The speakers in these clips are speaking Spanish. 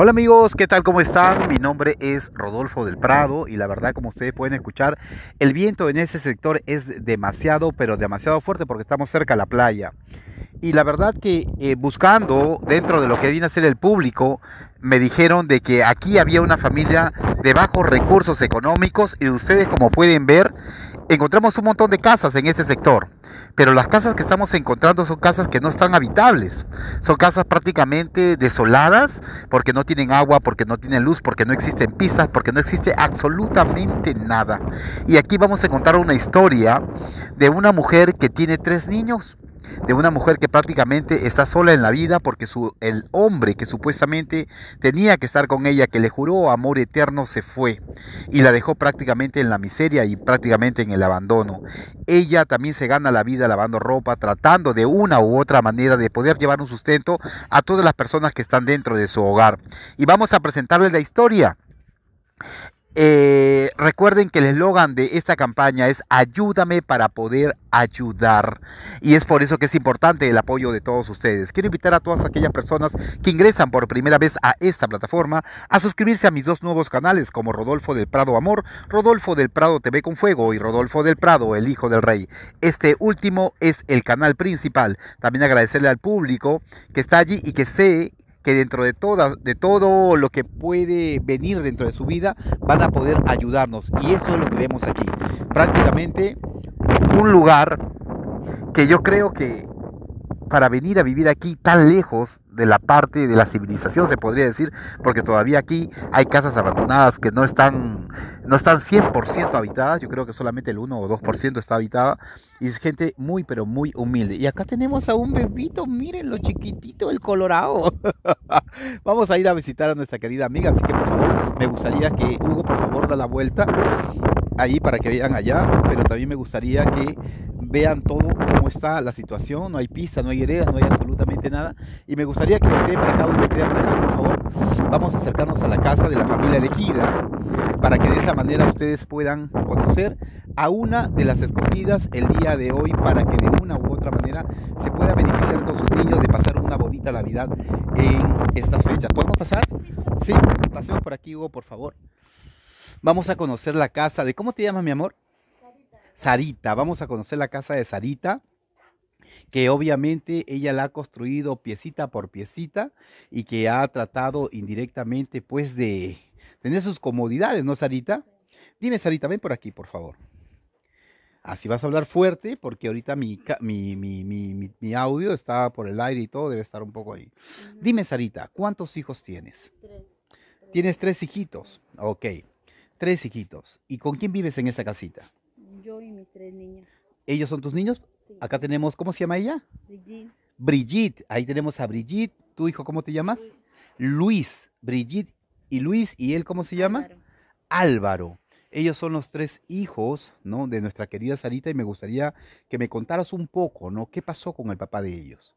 Hola amigos, ¿qué tal? ¿Cómo están? Mi nombre es Rodolfo del Prado y la verdad como ustedes pueden escuchar, el viento en ese sector es demasiado, pero demasiado fuerte porque estamos cerca de la playa. Y la verdad que eh, buscando dentro de lo que viene a ser el público, me dijeron de que aquí había una familia de bajos recursos económicos y ustedes como pueden ver encontramos un montón de casas en este sector, pero las casas que estamos encontrando son casas que no están habitables, son casas prácticamente desoladas porque no tienen agua, porque no tienen luz, porque no existen pisas, porque no existe absolutamente nada. Y aquí vamos a contar una historia de una mujer que tiene tres niños de una mujer que prácticamente está sola en la vida porque su, el hombre que supuestamente tenía que estar con ella, que le juró amor eterno, se fue y la dejó prácticamente en la miseria y prácticamente en el abandono. Ella también se gana la vida lavando ropa, tratando de una u otra manera de poder llevar un sustento a todas las personas que están dentro de su hogar. Y vamos a presentarles la historia. Eh, Recuerden que el eslogan de esta campaña es ayúdame para poder ayudar. Y es por eso que es importante el apoyo de todos ustedes. Quiero invitar a todas aquellas personas que ingresan por primera vez a esta plataforma a suscribirse a mis dos nuevos canales como Rodolfo del Prado Amor, Rodolfo del Prado TV con Fuego y Rodolfo del Prado, el Hijo del Rey. Este último es el canal principal. También agradecerle al público que está allí y que se que dentro de, toda, de todo lo que puede venir dentro de su vida van a poder ayudarnos. Y eso es lo que vemos aquí. Prácticamente un lugar que yo creo que para venir a vivir aquí tan lejos de la parte de la civilización, se podría decir, porque todavía aquí hay casas abandonadas que no están, no están 100% habitadas, yo creo que solamente el 1 o 2% está habitada, y es gente muy, pero muy humilde. Y acá tenemos a un bebito, miren lo chiquitito, el colorado. Vamos a ir a visitar a nuestra querida amiga, así que por favor, me gustaría que Hugo, por favor, da la vuelta ahí para que vean allá, pero también me gustaría que vean todo cómo está la situación, no hay pista, no hay heredas, no hay absolutamente nada. Y me gustaría que para acá, por favor. Vamos a acercarnos a la casa de la familia elegida para que de esa manera ustedes puedan conocer a una de las escogidas el día de hoy para que de una u otra manera se pueda beneficiar con sus niños de pasar una bonita Navidad en estas fechas. ¿Podemos pasar? Sí, pasemos por aquí, Hugo, por favor. Vamos a conocer la casa de... ¿Cómo te llamas, mi amor? Sarita. Vamos a conocer la casa de Sarita que obviamente ella la ha construido piecita por piecita y que ha tratado indirectamente pues de tener sus comodidades, ¿no, Sarita? Dime, Sarita, ven por aquí, por favor. Así vas a hablar fuerte porque ahorita mi, mi, audio está por el aire y todo, debe estar un poco ahí. Dime, Sarita, ¿cuántos hijos tienes? Tienes tres hijitos, ok. Tres hijitos. ¿Y con quién vives en esa casita? yo y mis tres niñas. ¿Ellos son tus niños? Acá tenemos, ¿cómo se llama ella? Brigitte. Brigitte, ahí tenemos a Brigitte. ¿Tu hijo cómo te llamas? Luis. Brigitte y Luis. ¿Y él cómo se llama? Álvaro. Ellos son los tres hijos, ¿no? De nuestra querida Sarita y me gustaría que me contaras un poco, ¿no? ¿Qué pasó con el papá de ellos?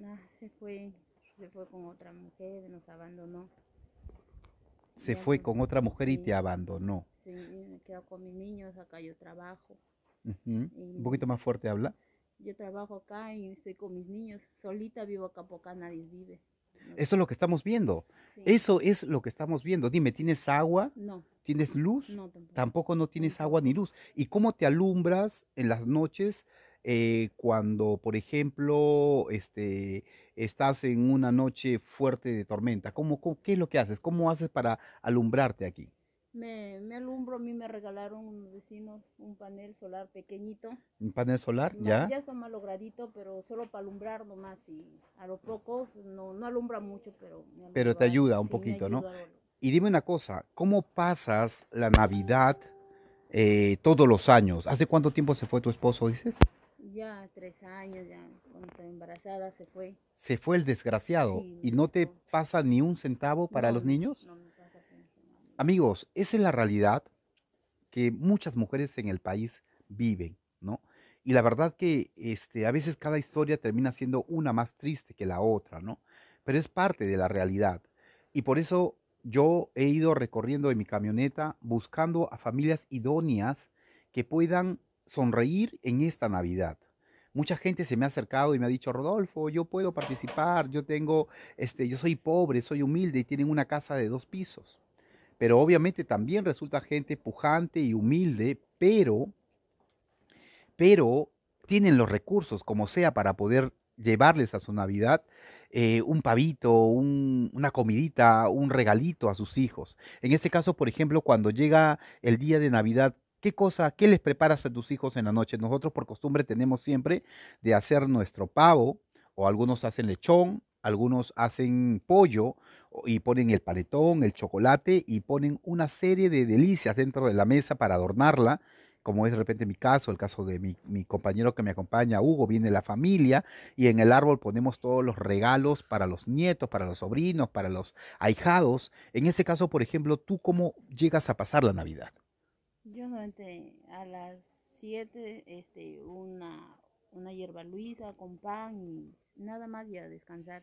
Ah, se fue, se fue con otra mujer, nos abandonó. Se fue con otra mujer y te abandonó. Este, me quedo con mis niños, acá yo trabajo. Un poquito más fuerte habla. Yo trabajo acá y estoy con mis niños, solita vivo acá, acá nadie vive. Eso es lo que estamos viendo. Eso es lo que estamos viendo. Dime, ¿tienes agua? No. ¿Tienes luz? No, tampoco. no tienes agua ni luz. ¿Y cómo te alumbras en las noches eh, cuando, por ejemplo, este, estás en una noche fuerte de tormenta? cómo, qué es lo que haces? ¿Cómo haces para alumbrarte aquí? Me, me alumbro, a mí me regalaron unos vecinos un panel solar pequeñito. ¿Un panel solar? ya. Ya está malogradito, pero solo para alumbrar nomás y a lo poco no, no alumbra mucho, pero... pero te ayuda un poquito, ¿no? Y dime una cosa, ¿cómo pasas la Navidad eh, todos los años? ¿Hace cuánto tiempo se fue tu esposo, dices? Ya, tres años, ya, cuando estaba embarazada se fue. Se fue el desgraciado. y no te pasa ni un centavo para los niños. no. Amigos, esa es la realidad que muchas mujeres en el país viven, ¿no? Y la verdad que este, a veces cada historia termina siendo una más triste que la otra, ¿no? Pero es parte de la realidad. Y por eso yo he ido recorriendo en mi camioneta buscando a familias idóneas que puedan sonreír en esta Navidad. Mucha gente se me ha acercado y me ha dicho, Rodolfo, yo puedo participar, yo tengo, este, yo soy pobre, soy humilde y tienen una casa de dos pisos pero obviamente también resulta gente pujante y humilde, pero, pero tienen los recursos como sea para poder llevarles a su Navidad eh, un pavito, una comidita, un regalito a sus hijos. En este caso, por ejemplo, cuando llega el día de Navidad, ¿qué cosa, qué les preparas a tus hijos en la noche? Nosotros por costumbre tenemos siempre de hacer nuestro pavo, o algunos hacen lechón, algunos hacen pollo y ponen el paletón, el chocolate y ponen una serie de delicias dentro de la mesa para adornarla, como es de repente mi caso, el caso de mi, compañero que me acompaña, Hugo, viene la familia y en el árbol ponemos todos los regalos para los nietos, para los sobrinos, para los ahijados. En este caso, por ejemplo, ¿tú cómo llegas a pasar la Navidad? Yo no a las 7, este, una, una hierba luisa con pan y nada más y a descansar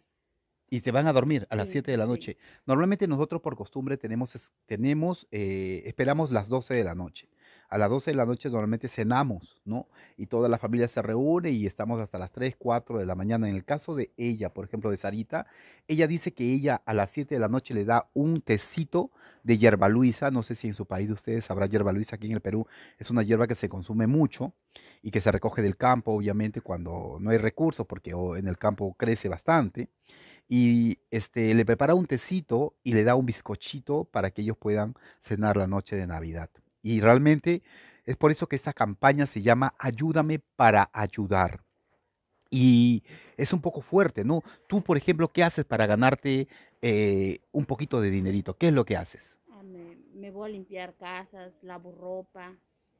y te van a dormir a las 7 de la noche. Normalmente nosotros por costumbre tenemos, tenemos eh, esperamos las 12 de la noche. A las 12 de la noche normalmente cenamos, ¿no? Y toda la familia se reúne y estamos hasta las 3, 4 de la mañana. En el caso de ella, por ejemplo, de Sarita, ella dice que ella a las 7 de la noche le da un tecito de hierba luisa. No sé si en su país de ustedes habrá hierba luisa. Aquí en el Perú es una hierba que se consume mucho y que se recoge del campo, obviamente, cuando no hay recursos, porque oh, en el campo crece bastante y este, le prepara un tecito y le da un bizcochito para que ellos puedan cenar la noche de Navidad. Y realmente es por eso que esta campaña se llama Ayúdame para ayudar. Y es un poco fuerte, ¿no? Tú, por ejemplo, ¿qué haces para ganarte eh, un poquito de dinerito? ¿Qué es lo que haces? Ah, me, voy a limpiar casas, lavo ropa.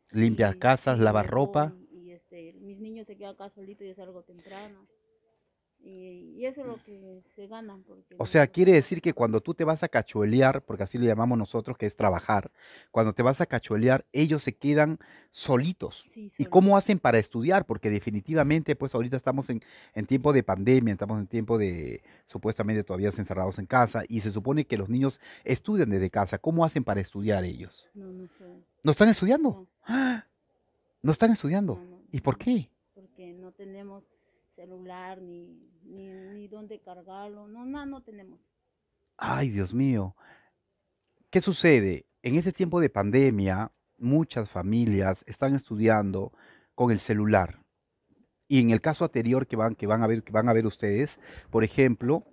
Limpias casas, lavas ropa. Y este, mis niños se quedan acá solitos y es salgo temprano. Y, eso es lo que se gana. o sea, quiere decir que cuando tú te vas a cachuelear, porque así lo llamamos nosotros, que es trabajar, cuando te vas a cachuelear, ellos se quedan solitos. ¿Y cómo hacen para estudiar? Porque definitivamente, pues ahorita estamos en, en tiempo de pandemia, estamos en tiempo de supuestamente todavía encerrados en casa, y se supone que los niños estudian desde casa. ¿Cómo hacen para estudiar ellos? No, están estudiando? No, ¡Ah! están estudiando. ¿Y por qué? Porque no tenemos celular, ni, ni, ni dónde cargarlo, no, nada, no tenemos. Ay, Dios mío. ¿Qué sucede? En este tiempo de pandemia, muchas familias están estudiando con el celular. Y en el caso anterior que van, que van, a, ver, que van a ver ustedes, por ejemplo,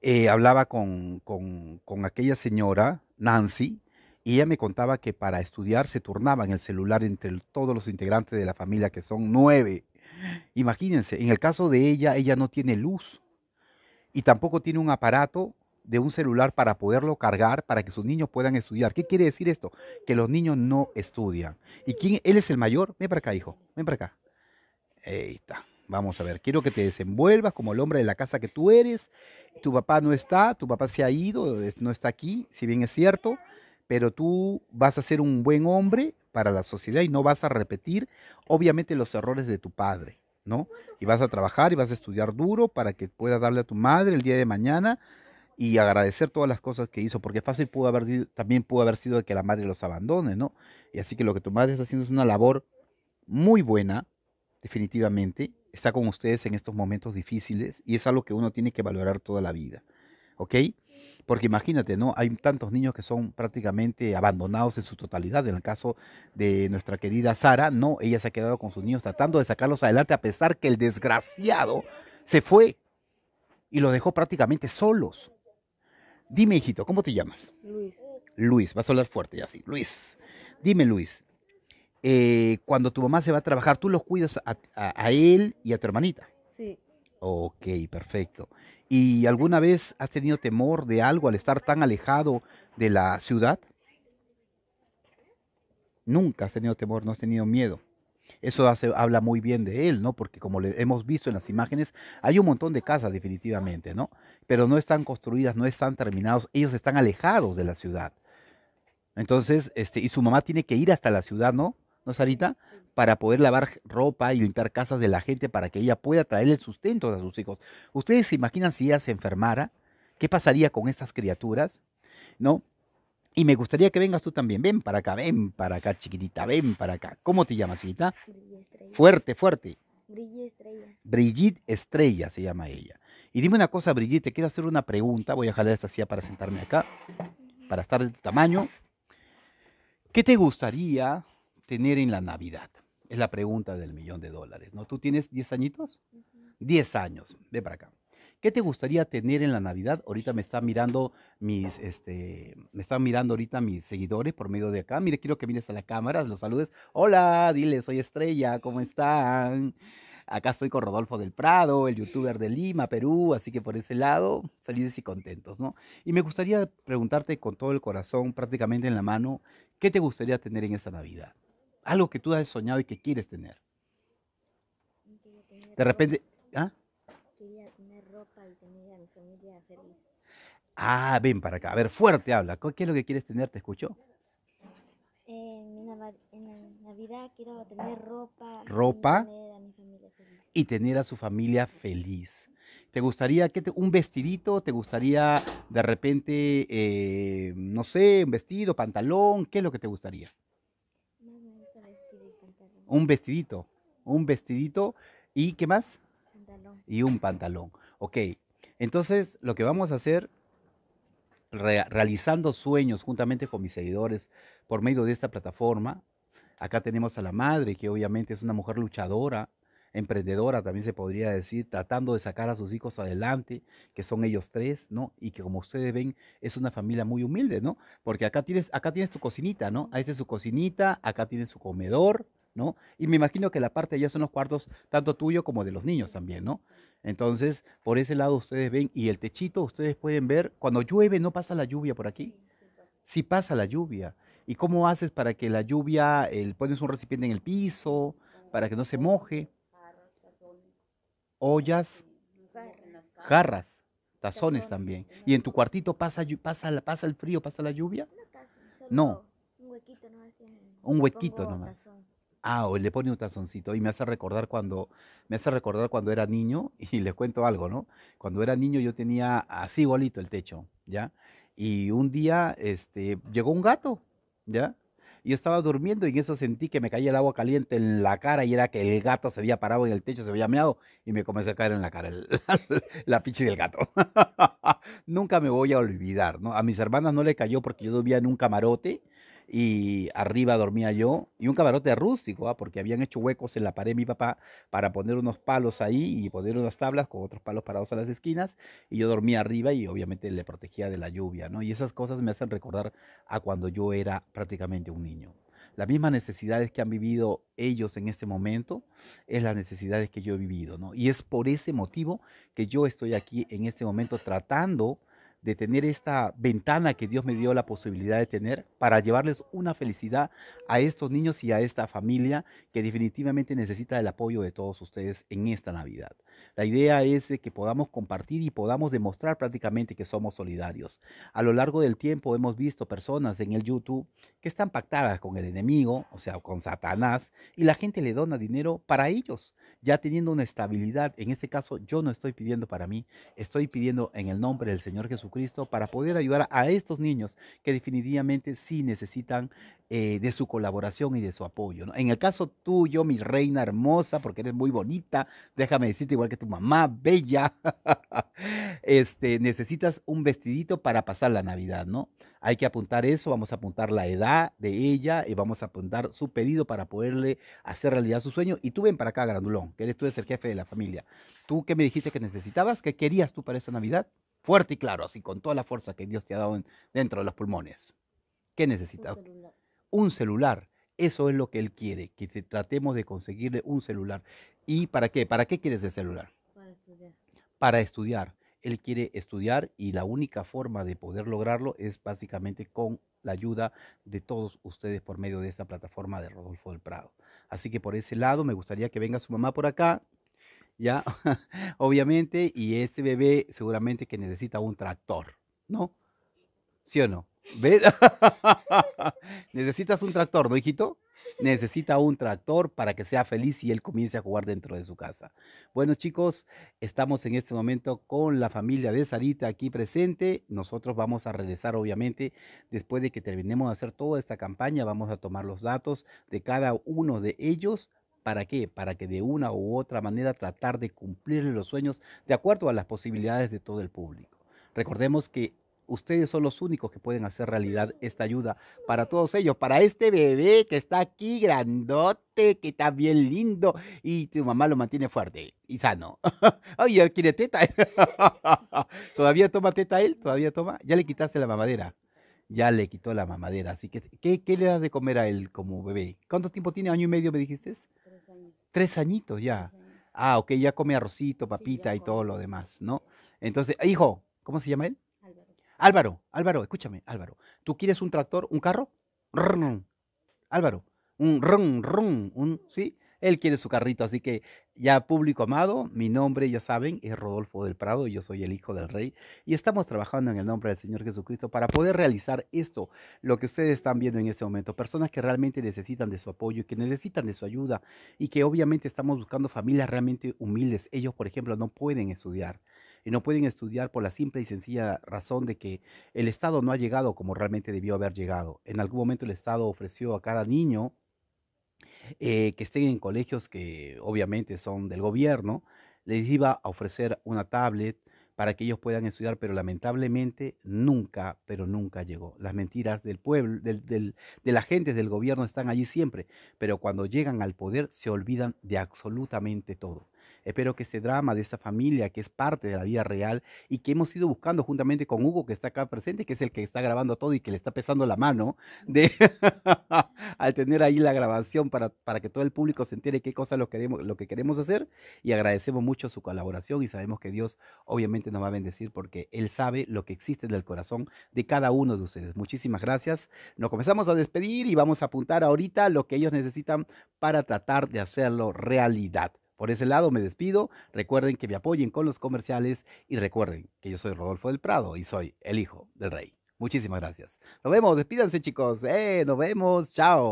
eh, hablaba con, con, con, aquella señora, Nancy, y ella me contaba que para estudiar se turnaban el celular entre todos los integrantes de la familia, que son nueve. Imagínense, en el caso de ella, ella no tiene luz y tampoco tiene un aparato de un celular para poderlo cargar para que sus niños puedan estudiar. ¿Qué quiere decir esto? Que los niños no estudian. ¿Y quién? Él es el mayor. Ven para acá, hijo. Ven para acá. Ahí está. Vamos a ver, quiero que te desenvuelvas como el hombre de la casa que tú eres. Tu papá no está, tu papá se ha ido, no está aquí, si bien es cierto, pero tú vas a ser un buen hombre para la sociedad y no vas a repetir, obviamente, los errores de tu padre, ¿no? Y vas a trabajar y vas a estudiar duro para que puedas darle a tu madre el día de mañana y agradecer todas las cosas que hizo, porque fácil pudo haber, también pudo haber sido que la madre los abandone, ¿no? Y así que lo que tu madre está haciendo es una labor muy buena, definitivamente, está con ustedes en estos momentos difíciles y es algo que uno tiene que valorar toda la vida. ¿ok? Porque imagínate, ¿no? Hay tantos niños que son prácticamente abandonados en su totalidad. En el caso de nuestra querida Sara, no, ella se ha quedado con sus niños tratando de sacarlos adelante a pesar que el desgraciado se fue y los dejó prácticamente solos. Dime, hijito, ¿cómo te llamas? Luis. Luis, vas a hablar fuerte ya, sí. Luis, dime, Luis, eh, cuando tu mamá se va a trabajar, ¿tú los cuidas a, a él y a tu hermanita? Sí. Ok, perfecto. ¿Y alguna vez has tenido temor de algo al estar tan alejado de la ciudad? Nunca has tenido temor, no has tenido miedo. Eso habla muy bien de él, ¿no? Porque como le hemos visto en las imágenes, hay un montón de casas definitivamente, ¿no? Pero no están construidas, no están terminados, ellos están alejados de la ciudad. Entonces, este, y su mamá tiene que ir hasta la ciudad, ¿no? ¿No, Sarita? para poder lavar ropa y limpiar casas de la gente para que ella pueda traer el sustento a sus hijos. ¿Ustedes se imaginan si ella se enfermara? ¿Qué pasaría con estas criaturas? ¿No? Y me gustaría que vengas tú también. Ven para acá, ven para acá, chiquitita, ven para acá. ¿Cómo te llamas, chiquita? Fuerte, fuerte. Brigitte Estrella. Estrella se llama ella. Y dime una cosa, Brigitte, te quiero hacer una pregunta. Voy a jalar esta silla para sentarme acá, para estar de tu tamaño. ¿Qué te gustaría tener en la Navidad? Es la pregunta del millón de dólares, ¿no? ¿Tú tienes 10 añitos? 10 años, ve para acá. ¿Qué te gustaría tener en la Navidad? Ahorita me están mirando mis, este, me están mirando ahorita mis seguidores por medio de acá. Mire, quiero que mires a la cámara, los saludes. Hola, dile, soy Estrella, ¿cómo están? Acá estoy con Rodolfo del Prado, el youtuber de Lima, Perú, así que por ese lado, felices y contentos, ¿no? Y me gustaría preguntarte con todo el corazón, prácticamente en la mano, ¿qué te gustaría tener en esa Navidad? Algo que tú has soñado y que quieres tener. de repente, ¿ah? Quería tener ropa y tener a mi familia feliz. Ah, ven para acá. A ver, fuerte habla. ¿Qué es lo que quieres tener? ¿Te escucho? En, Navidad quiero tener ropa. Y tener a su familia feliz. ¿Te gustaría un vestidito? ¿Te gustaría de repente, eh, no sé, un vestido, pantalón? ¿Qué es lo que te gustaría? un vestidito, un vestidito y ¿qué más? Y un pantalón. Ok, entonces lo que vamos a hacer realizando sueños juntamente con mis seguidores por medio de esta plataforma. Acá tenemos a la madre, que obviamente es una mujer luchadora, emprendedora, también se podría decir, tratando de sacar a sus hijos adelante, que son ellos tres, ¿no? Y que como ustedes ven, es una familia muy humilde, ¿no? Porque acá tienes, acá tienes tu cocinita, ¿no? Ahí es su cocinita, acá tienes su comedor, y me imagino que la parte de allá son los cuartos tanto tuyo como de los niños también, ¿no? Entonces, por ese lado ustedes ven, y el techito ustedes pueden ver, cuando llueve, ¿no pasa la lluvia por aquí? Sí pasa la lluvia. ¿Y cómo haces para que la lluvia, el, pones un recipiente en el piso, ah, para que no se moje? Ollas, jarras, tazones también. ¿Y en tu cuartito pasa, pasa, pasa el frío, pasa la lluvia? No. Un huequito nomás. Un huequito nomás. Ah, o le pone un tazoncito y me hace recordar cuando me hace recordar cuando era niño y les cuento algo, ¿no? Cuando era niño yo tenía así igualito el techo, ¿ya? Y un día este llegó un gato, ¿ya? yo estaba durmiendo y en eso sentí que me caía el agua caliente en la cara y era que el gato se había parado en el techo, se había meado y me comenzó a caer en la cara la, la pichi del gato. Nunca me voy a olvidar, ¿no? A mis hermanas no le cayó porque yo dormía en un camarote y arriba dormía yo, y un camarote rústico, ¿ah? porque habían hecho huecos en la pared mi papá para poner unos palos ahí y poner unas tablas con otros palos parados a las esquinas, y yo dormía arriba y obviamente le protegía de la lluvia, ¿no? Y esas cosas me hacen recordar a cuando yo era prácticamente un niño. Las mismas necesidades que han vivido ellos en este momento es las necesidades que yo he vivido, Y es por ese motivo que yo estoy aquí en este momento tratando de tener esta ventana que Dios me dio la posibilidad de tener para llevarles una felicidad a estos niños y a esta familia que definitivamente necesita el apoyo de todos ustedes en esta Navidad. La idea es que podamos compartir y podamos demostrar prácticamente que somos solidarios. A lo largo del tiempo hemos visto personas en el YouTube que están pactadas con el enemigo, o sea, con Satanás, y la gente le dona dinero para ellos, ya teniendo una estabilidad. En este caso, yo no estoy pidiendo para mí, estoy pidiendo en el nombre del Señor Jesucristo para poder ayudar a estos niños que definitivamente sí necesitan eh, de su colaboración y de su apoyo. ¿no? En el caso tuyo, mi reina hermosa, porque eres muy bonita, déjame decirte, igual que tu mamá, bella, este, necesitas un vestidito para pasar la Navidad, ¿no? Hay que apuntar eso, vamos a apuntar la edad de ella y vamos a apuntar su pedido para poderle hacer realidad su sueño. Y tú ven para acá, Grandulón, que eres tú eres el jefe de la familia. ¿Tú qué me dijiste que necesitabas? ¿Qué querías tú para esa Navidad? Fuerte y claro, así con toda la fuerza que Dios te ha dado dentro de los pulmones. ¿Qué necesitas? un celular. Eso es lo que él quiere, que tratemos de conseguirle un celular. ¿Y para qué? ¿Para qué quiere ese celular? Para estudiar. Para estudiar. Él quiere estudiar y la única forma de poder lograrlo es básicamente con la ayuda de todos ustedes por medio de esta plataforma de Rodolfo del Prado. Así que por ese lado me gustaría que venga su mamá por acá, ya, obviamente, y este bebé seguramente que necesita un tractor, ¿no? ¿Sí o no? Necesitas un tractor, ¿no, hijito? Necesita un tractor para que sea feliz y él comience a jugar dentro de su casa. Bueno, chicos, estamos en este momento con la familia de Sarita aquí presente. Nosotros vamos a regresar, obviamente, después de que terminemos de hacer toda esta campaña. Vamos a tomar los datos de cada uno de ellos ¿Para qué? Para que de una u otra manera tratar de cumplirle los sueños de acuerdo a las posibilidades de todo el público. Recordemos que Ustedes son los únicos que pueden hacer realidad esta ayuda para todos ellos, para este bebé que está aquí grandote, que está bien lindo y tu mamá lo mantiene fuerte y sano. Ay, él quiere teta. ¿Todavía toma teta él? ¿Todavía toma? Ya le quitaste la mamadera. Ya le quitó la mamadera. Así que, ¿qué, le das de comer a él como bebé? ¿Cuánto tiempo tiene? ¿Año y medio me dijiste? Tres Tres añitos ya. Ah, ok, ya come arrocito, papita y todo lo demás, ¿no? Entonces, hijo, ¿cómo se llama él? Álvaro, Álvaro, escúchame, Álvaro. ¿Tú quieres un tractor, un carro? Álvaro, un ron, ron, un, ¿sí? Él quiere su carrito, así que ya público amado, mi nombre, ya saben, es Rodolfo del Prado, yo soy el Hijo del Rey y estamos trabajando en el nombre del Señor Jesucristo para poder realizar esto, lo que ustedes están viendo en este momento, personas que realmente necesitan de su apoyo, y que necesitan de su ayuda y que obviamente estamos buscando familias realmente humildes. Ellos, por ejemplo, no pueden estudiar, y no pueden estudiar por la simple y sencilla razón de que el Estado no ha llegado como realmente debió haber llegado. En algún momento el Estado ofreció a cada niño eh, que estén en colegios que obviamente son del gobierno, les iba a ofrecer una tablet para que ellos puedan estudiar, pero lamentablemente nunca, pero nunca llegó. Las mentiras del pueblo, del, del, de la gente, del gobierno están allí siempre, pero cuando llegan al poder se olvidan de absolutamente todo. Espero que ese drama de esa familia que es parte de la vida real y que hemos ido buscando juntamente con Hugo, que está acá presente, que es el que está grabando todo y que le está pesando la mano, de al tener ahí la grabación para, para que todo el público se entere qué cosa lo, lo que queremos hacer. Y agradecemos mucho su colaboración y sabemos que Dios obviamente nos va a bendecir porque Él sabe lo que existe en el corazón de cada uno de ustedes. Muchísimas gracias. Nos comenzamos a despedir y vamos a apuntar ahorita lo que ellos necesitan para tratar de hacerlo realidad. Por ese lado me despido. Recuerden que me apoyen con los comerciales y recuerden que yo soy Rodolfo del Prado y soy el hijo del rey. Muchísimas gracias. Nos vemos. Despídanse chicos. Eh, nos vemos. Chao.